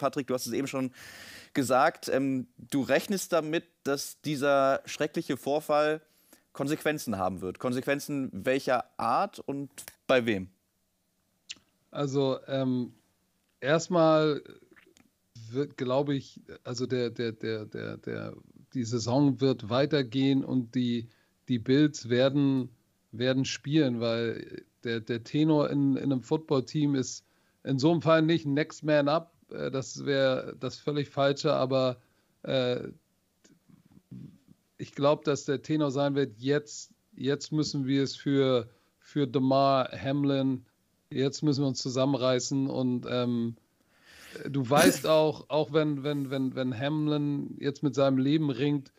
Patrick, du hast es eben schon gesagt, ähm, du rechnest damit, dass dieser schreckliche Vorfall Konsequenzen haben wird. Konsequenzen welcher Art und bei wem? Also ähm, erstmal wird, glaube ich, also der, der, der, der, der, die Saison wird weitergehen und die, die Bills werden, werden spielen, weil der, der Tenor in, in einem Football-Team ist in so einem Fall nicht Next Man Up, äh, das wäre das völlig Falsche, aber äh, ich glaube, dass der Tenor sein wird, jetzt, jetzt müssen wir es für, für DeMar Hamlin, jetzt müssen wir uns zusammenreißen und ähm, du weißt auch, auch wenn, wenn, wenn, wenn Hamlin jetzt mit seinem Leben ringt,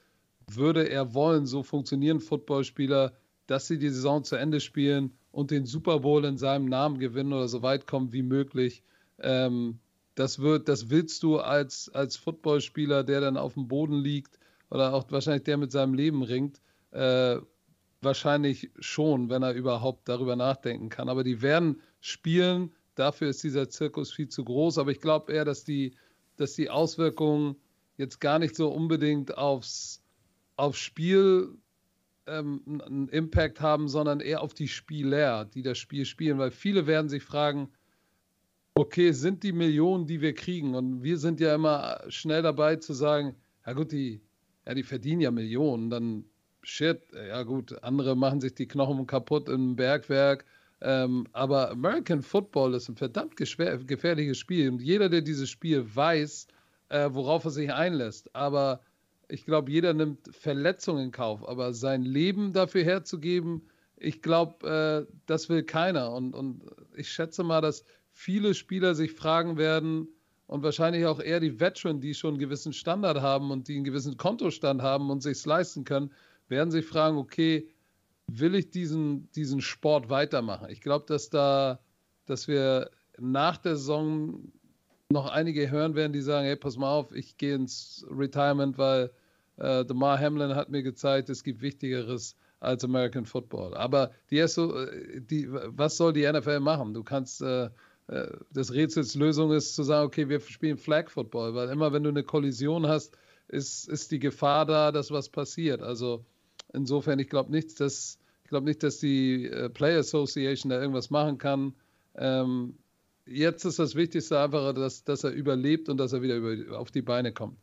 würde er wollen, so funktionieren Footballspieler, dass sie die Saison zu Ende spielen und den Super Bowl in seinem Namen gewinnen oder so weit kommen wie möglich. Ähm, das wird, das willst du als, als Footballspieler, der dann auf dem Boden liegt oder auch wahrscheinlich der mit seinem Leben ringt, äh, wahrscheinlich schon, wenn er überhaupt darüber nachdenken kann. Aber die werden spielen, dafür ist dieser Zirkus viel zu groß. Aber ich glaube eher, dass die, dass die Auswirkungen jetzt gar nicht so unbedingt aufs, aufs Spiel ähm, einen Impact haben, sondern eher auf die Spieler, die das Spiel spielen. Weil viele werden sich fragen, okay, sind die Millionen, die wir kriegen, und wir sind ja immer schnell dabei zu sagen, ja gut, die, ja, die verdienen ja Millionen, dann shit, ja gut, andere machen sich die Knochen kaputt im Bergwerk. Ähm, aber American Football ist ein verdammt gefährliches Spiel und jeder, der dieses Spiel weiß, äh, worauf er sich einlässt. Aber ich glaube, jeder nimmt Verletzungen in Kauf, aber sein Leben dafür herzugeben, ich glaube, äh, das will keiner. Und, und ich schätze mal, dass viele Spieler sich fragen werden und wahrscheinlich auch eher die Veteran, die schon einen gewissen Standard haben und die einen gewissen Kontostand haben und sich leisten können, werden sich fragen, okay, will ich diesen, diesen Sport weitermachen? Ich glaube, dass da, dass wir nach der Saison noch einige hören werden, die sagen, hey, pass mal auf, ich gehe ins Retirement, weil äh, DeMar Hamlin hat mir gezeigt, es gibt Wichtigeres als American Football. Aber die, so, äh, die was soll die NFL machen? Du kannst äh, äh, des Rätsels Lösung ist zu sagen, okay, wir spielen Flag Football, weil immer wenn du eine Kollision hast, ist, ist die Gefahr da, dass was passiert. Also insofern, ich glaube nicht, dass ich glaube nicht, dass die äh, Player Association da irgendwas machen kann. Ähm, jetzt ist das Wichtigste einfach, dass, dass er überlebt und dass er wieder über, auf die Beine kommt.